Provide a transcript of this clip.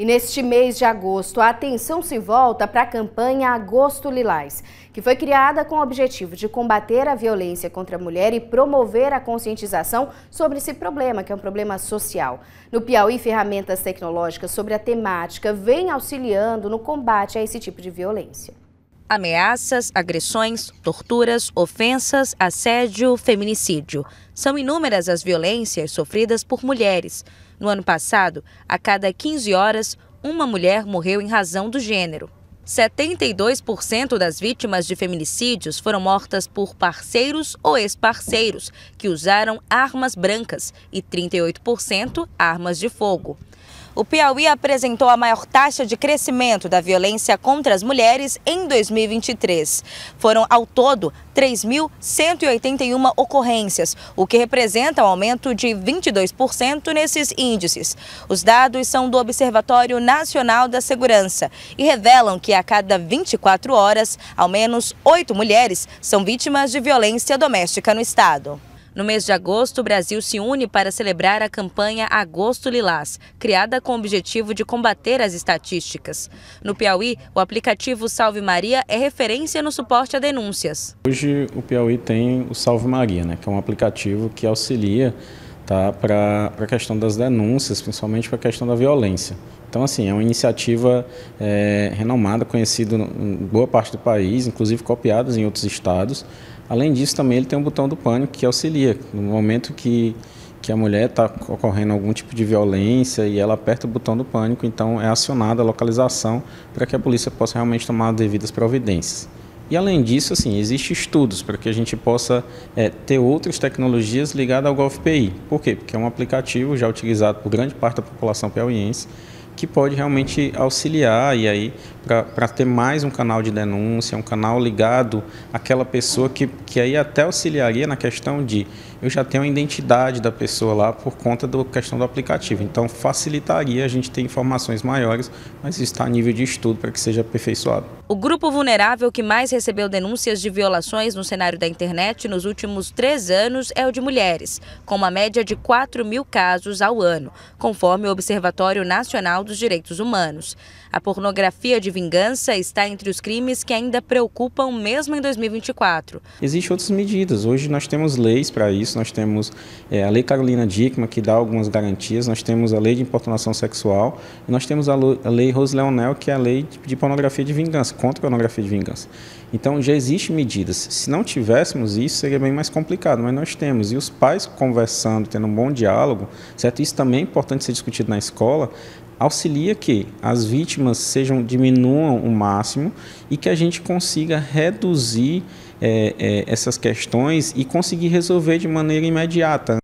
E neste mês de agosto, a atenção se volta para a campanha Agosto Lilás, que foi criada com o objetivo de combater a violência contra a mulher e promover a conscientização sobre esse problema, que é um problema social. No Piauí, ferramentas tecnológicas sobre a temática vêm auxiliando no combate a esse tipo de violência ameaças, agressões, torturas, ofensas, assédio, feminicídio. São inúmeras as violências sofridas por mulheres. No ano passado, a cada 15 horas, uma mulher morreu em razão do gênero. 72% das vítimas de feminicídios foram mortas por parceiros ou ex-parceiros que usaram armas brancas e 38% armas de fogo o Piauí apresentou a maior taxa de crescimento da violência contra as mulheres em 2023. Foram, ao todo, 3.181 ocorrências, o que representa um aumento de 22% nesses índices. Os dados são do Observatório Nacional da Segurança e revelam que a cada 24 horas, ao menos oito mulheres são vítimas de violência doméstica no estado. No mês de agosto, o Brasil se une para celebrar a campanha Agosto Lilás, criada com o objetivo de combater as estatísticas. No Piauí, o aplicativo Salve Maria é referência no suporte a denúncias. Hoje o Piauí tem o Salve Maria, né, que é um aplicativo que auxilia tá? para a questão das denúncias, principalmente para a questão da violência. Então, assim, é uma iniciativa é, renomada, conhecida em boa parte do país, inclusive copiadas em outros estados. Além disso, também ele tem um botão do pânico que auxilia. No momento que, que a mulher está ocorrendo algum tipo de violência e ela aperta o botão do pânico, então é acionada a localização para que a polícia possa realmente tomar as devidas providências. E além disso, assim, existem estudos para que a gente possa é, ter outras tecnologias ligadas ao GovPI. Por quê? Porque é um aplicativo já utilizado por grande parte da população piauiense que pode realmente auxiliar e aí para ter mais um canal de denúncia, um canal ligado àquela pessoa que, que aí até auxiliaria na questão de eu já tenho a identidade da pessoa lá por conta da questão do aplicativo. Então facilitaria a gente ter informações maiores, mas está a nível de estudo para que seja aperfeiçoado. O grupo vulnerável que mais recebeu denúncias de violações no cenário da internet nos últimos três anos é o de mulheres, com uma média de 4 mil casos ao ano, conforme o Observatório Nacional Internacional dos Direitos Humanos. A pornografia de vingança está entre os crimes que ainda preocupam mesmo em 2024. Existem outras medidas. Hoje nós temos leis para isso. Nós temos é, a Lei Carolina Dickman, que dá algumas garantias. Nós temos a Lei de Importunação Sexual. E nós temos a, a Lei Rose Leonel, que é a Lei de Pornografia de Vingança, contra a pornografia de vingança. Então já existem medidas. Se não tivéssemos isso, seria bem mais complicado, mas nós temos. E os pais conversando, tendo um bom diálogo, certo? Isso também é importante ser discutido na escola, auxilia que as vítimas sejam diminuam o máximo e que a gente consiga reduzir é, é, essas questões e conseguir resolver de maneira imediata.